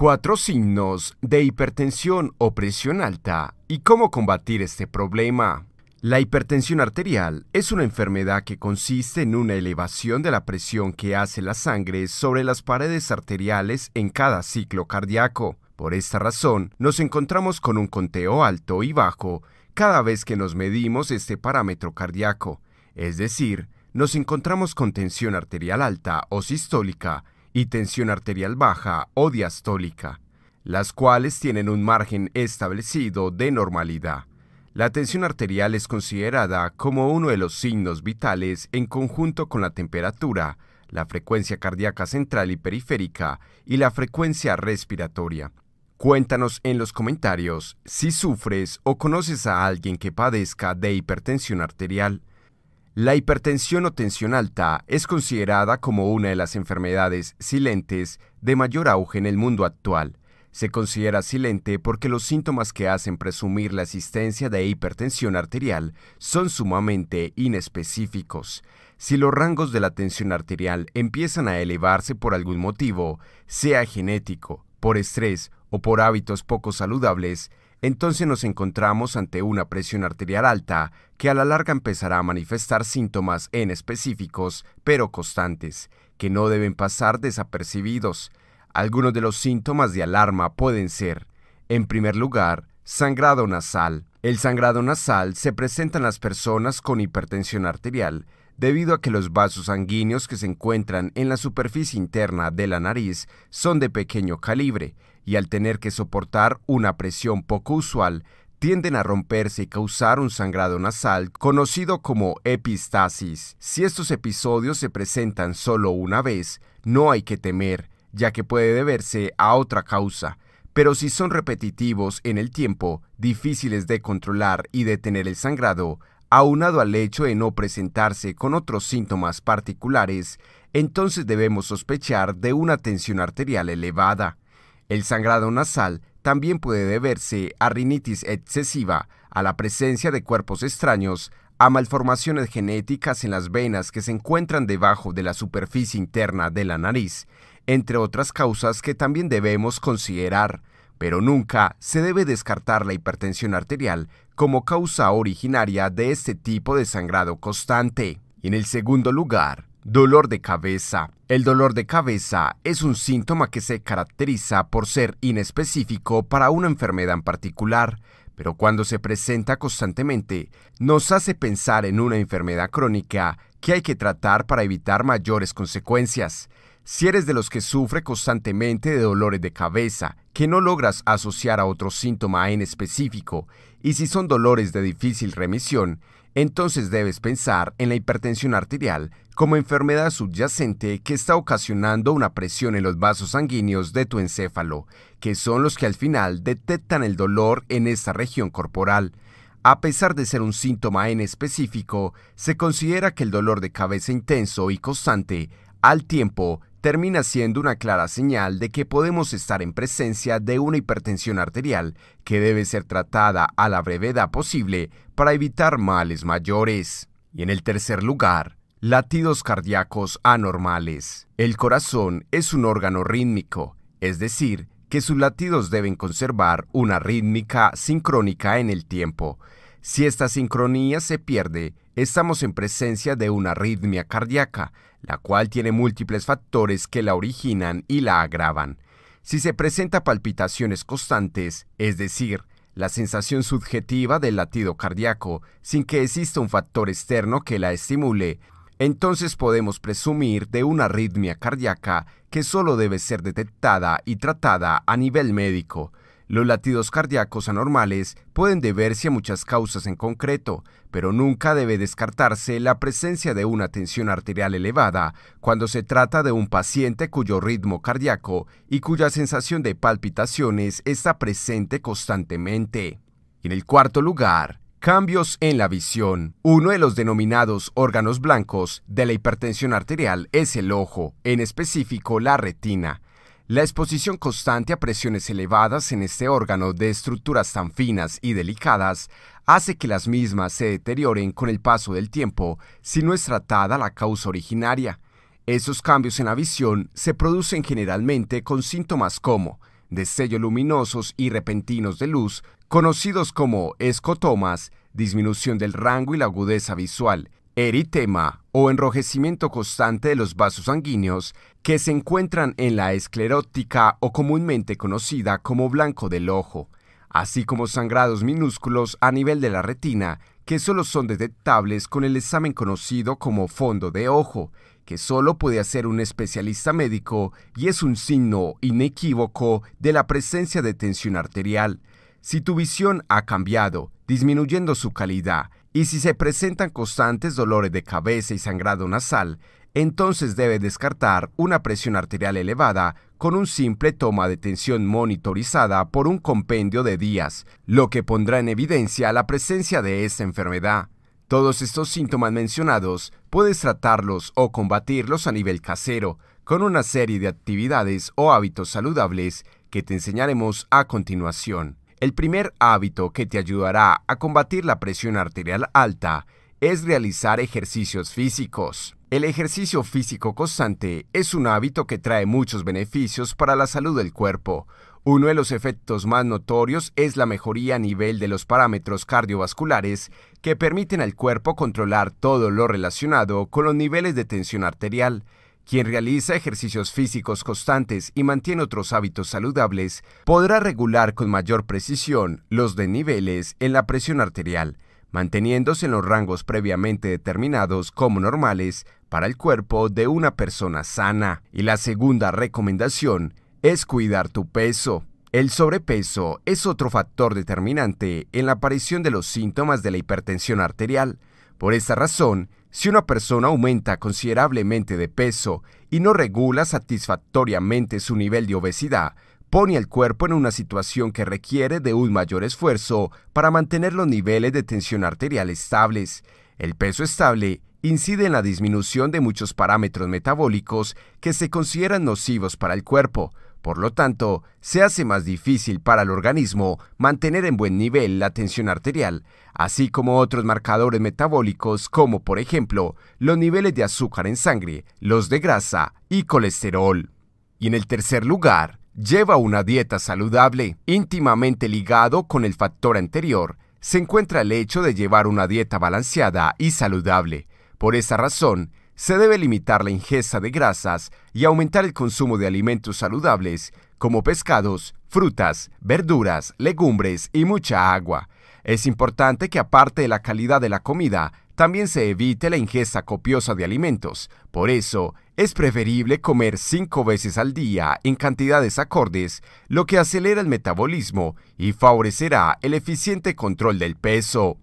Cuatro signos de hipertensión o presión alta y cómo combatir este problema. La hipertensión arterial es una enfermedad que consiste en una elevación de la presión que hace la sangre sobre las paredes arteriales en cada ciclo cardíaco. Por esta razón, nos encontramos con un conteo alto y bajo cada vez que nos medimos este parámetro cardíaco, es decir, nos encontramos con tensión arterial alta o sistólica y tensión arterial baja o diastólica, las cuales tienen un margen establecido de normalidad. La tensión arterial es considerada como uno de los signos vitales en conjunto con la temperatura, la frecuencia cardíaca central y periférica y la frecuencia respiratoria. Cuéntanos en los comentarios si sufres o conoces a alguien que padezca de hipertensión arterial. La hipertensión o tensión alta es considerada como una de las enfermedades silentes de mayor auge en el mundo actual. Se considera silente porque los síntomas que hacen presumir la existencia de hipertensión arterial son sumamente inespecíficos. Si los rangos de la tensión arterial empiezan a elevarse por algún motivo, sea genético, por estrés o por hábitos poco saludables, entonces nos encontramos ante una presión arterial alta que a la larga empezará a manifestar síntomas en específicos, pero constantes, que no deben pasar desapercibidos. Algunos de los síntomas de alarma pueden ser, en primer lugar, sangrado nasal. El sangrado nasal se presenta en las personas con hipertensión arterial, debido a que los vasos sanguíneos que se encuentran en la superficie interna de la nariz son de pequeño calibre, y al tener que soportar una presión poco usual, tienden a romperse y causar un sangrado nasal conocido como epistasis. Si estos episodios se presentan solo una vez, no hay que temer, ya que puede deberse a otra causa, pero si son repetitivos en el tiempo, difíciles de controlar y detener el sangrado, aunado al hecho de no presentarse con otros síntomas particulares, entonces debemos sospechar de una tensión arterial elevada. El sangrado nasal también puede deberse a rinitis excesiva, a la presencia de cuerpos extraños, a malformaciones genéticas en las venas que se encuentran debajo de la superficie interna de la nariz, entre otras causas que también debemos considerar, pero nunca se debe descartar la hipertensión arterial como causa originaria de este tipo de sangrado constante. en el segundo lugar, Dolor de cabeza. El dolor de cabeza es un síntoma que se caracteriza por ser inespecífico para una enfermedad en particular, pero cuando se presenta constantemente nos hace pensar en una enfermedad crónica que hay que tratar para evitar mayores consecuencias. Si eres de los que sufre constantemente de dolores de cabeza, que no logras asociar a otro síntoma en específico, y si son dolores de difícil remisión, entonces debes pensar en la hipertensión arterial como enfermedad subyacente que está ocasionando una presión en los vasos sanguíneos de tu encéfalo, que son los que al final detectan el dolor en esta región corporal. A pesar de ser un síntoma en específico, se considera que el dolor de cabeza intenso y constante, al tiempo, termina siendo una clara señal de que podemos estar en presencia de una hipertensión arterial que debe ser tratada a la brevedad posible para evitar males mayores. Y en el tercer lugar, latidos cardíacos anormales. El corazón es un órgano rítmico, es decir, que sus latidos deben conservar una rítmica sincrónica en el tiempo. Si esta sincronía se pierde, estamos en presencia de una arritmia cardíaca, la cual tiene múltiples factores que la originan y la agravan. Si se presenta palpitaciones constantes, es decir, la sensación subjetiva del latido cardíaco, sin que exista un factor externo que la estimule, entonces podemos presumir de una arritmia cardíaca que solo debe ser detectada y tratada a nivel médico. Los latidos cardíacos anormales pueden deberse a muchas causas en concreto, pero nunca debe descartarse la presencia de una tensión arterial elevada cuando se trata de un paciente cuyo ritmo cardíaco y cuya sensación de palpitaciones está presente constantemente. En el cuarto lugar, Cambios en la visión. Uno de los denominados órganos blancos de la hipertensión arterial es el ojo, en específico la retina. La exposición constante a presiones elevadas en este órgano de estructuras tan finas y delicadas hace que las mismas se deterioren con el paso del tiempo si no es tratada la causa originaria. Esos cambios en la visión se producen generalmente con síntomas como sellos luminosos y repentinos de luz, conocidos como escotomas, disminución del rango y la agudeza visual, eritema o enrojecimiento constante de los vasos sanguíneos que se encuentran en la esclerótica o comúnmente conocida como blanco del ojo, así como sangrados minúsculos a nivel de la retina que solo son detectables con el examen conocido como fondo de ojo que solo puede hacer un especialista médico y es un signo inequívoco de la presencia de tensión arterial. Si tu visión ha cambiado, disminuyendo su calidad, y si se presentan constantes dolores de cabeza y sangrado nasal, entonces debe descartar una presión arterial elevada con un simple toma de tensión monitorizada por un compendio de días, lo que pondrá en evidencia la presencia de esta enfermedad. Todos estos síntomas mencionados puedes tratarlos o combatirlos a nivel casero con una serie de actividades o hábitos saludables que te enseñaremos a continuación. El primer hábito que te ayudará a combatir la presión arterial alta es realizar ejercicios físicos. El ejercicio físico constante es un hábito que trae muchos beneficios para la salud del cuerpo, uno de los efectos más notorios es la mejoría a nivel de los parámetros cardiovasculares que permiten al cuerpo controlar todo lo relacionado con los niveles de tensión arterial. Quien realiza ejercicios físicos constantes y mantiene otros hábitos saludables podrá regular con mayor precisión los desniveles en la presión arterial, manteniéndose en los rangos previamente determinados como normales para el cuerpo de una persona sana. Y la segunda recomendación es cuidar tu peso. El sobrepeso es otro factor determinante en la aparición de los síntomas de la hipertensión arterial. Por esta razón, si una persona aumenta considerablemente de peso y no regula satisfactoriamente su nivel de obesidad, pone al cuerpo en una situación que requiere de un mayor esfuerzo para mantener los niveles de tensión arterial estables. El peso estable incide en la disminución de muchos parámetros metabólicos que se consideran nocivos para el cuerpo, por lo tanto, se hace más difícil para el organismo mantener en buen nivel la tensión arterial, así como otros marcadores metabólicos como por ejemplo los niveles de azúcar en sangre, los de grasa y colesterol. Y en el tercer lugar, lleva una dieta saludable. Íntimamente ligado con el factor anterior, se encuentra el hecho de llevar una dieta balanceada y saludable. Por esa razón, se debe limitar la ingesta de grasas y aumentar el consumo de alimentos saludables como pescados, frutas, verduras, legumbres y mucha agua. Es importante que aparte de la calidad de la comida, también se evite la ingesta copiosa de alimentos. Por eso, es preferible comer cinco veces al día en cantidades acordes, lo que acelera el metabolismo y favorecerá el eficiente control del peso.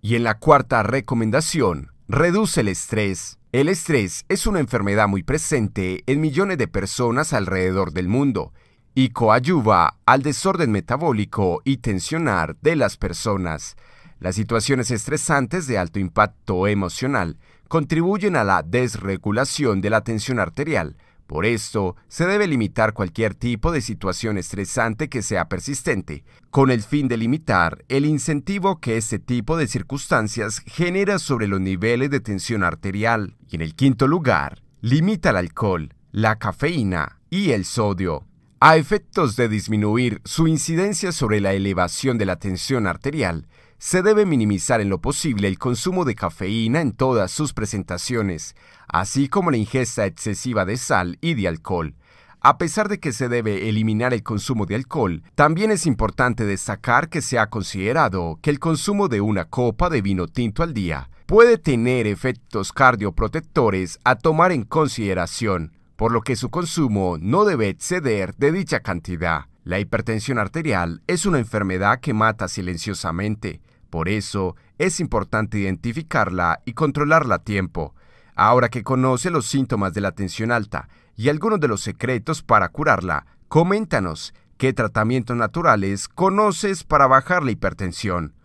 Y en la cuarta recomendación, Reduce el estrés. El estrés es una enfermedad muy presente en millones de personas alrededor del mundo y coayuva al desorden metabólico y tensionar de las personas. Las situaciones estresantes de alto impacto emocional contribuyen a la desregulación de la tensión arterial, por esto, se debe limitar cualquier tipo de situación estresante que sea persistente, con el fin de limitar el incentivo que este tipo de circunstancias genera sobre los niveles de tensión arterial. Y en el quinto lugar, limita el alcohol, la cafeína y el sodio. A efectos de disminuir su incidencia sobre la elevación de la tensión arterial, se debe minimizar en lo posible el consumo de cafeína en todas sus presentaciones, así como la ingesta excesiva de sal y de alcohol. A pesar de que se debe eliminar el consumo de alcohol, también es importante destacar que se ha considerado que el consumo de una copa de vino tinto al día puede tener efectos cardioprotectores a tomar en consideración, por lo que su consumo no debe exceder de dicha cantidad. La hipertensión arterial es una enfermedad que mata silenciosamente, por eso es importante identificarla y controlarla a tiempo. Ahora que conoce los síntomas de la tensión alta y algunos de los secretos para curarla, coméntanos qué tratamientos naturales conoces para bajar la hipertensión.